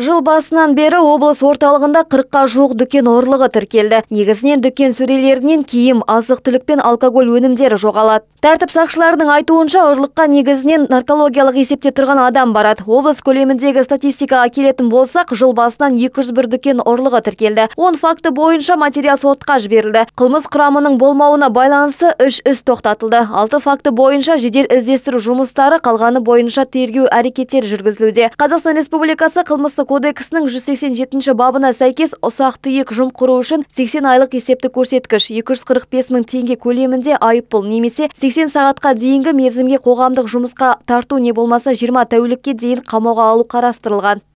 Жыл басынан бері облыс орталығында 40-қа жуық дүкен орлығы тіркелді. Негізінен дүкен сөрелерінен киім, азық түлік пен алкоголь өнімдері жоғалады. Тәртіп сақшыларының айтуынша ұрлыққа негізінен наркологиялық есепте тұрған адам барады. Облыс көлеміндегі статистикаға келетін болсақ, жыл басынан 201 дүкен орлығы тіркелді. Он факты бойынша материал сотқа жіберілді. Қылмыс құрамының болмауына байланысты үш іс тоқтатылды. алты факты бойынша жедел іздестіру жұмыстары қалғаны бойынша тергеу әрекеттері жүргізілуде. Қазақстан Республикасы қылмыстық кодексінің 187 бабына сәйкес ұсақ түйек жұм құру үшін 80 айлық есепті көрсеткіш 245 мың теңге көлемінде айыппұл немесе 80 сағатқа дейінгі мерзімге қоғамдық жұмысқа тарту не болмаса 20 тәулікке дейін қамауға алу қарастырылған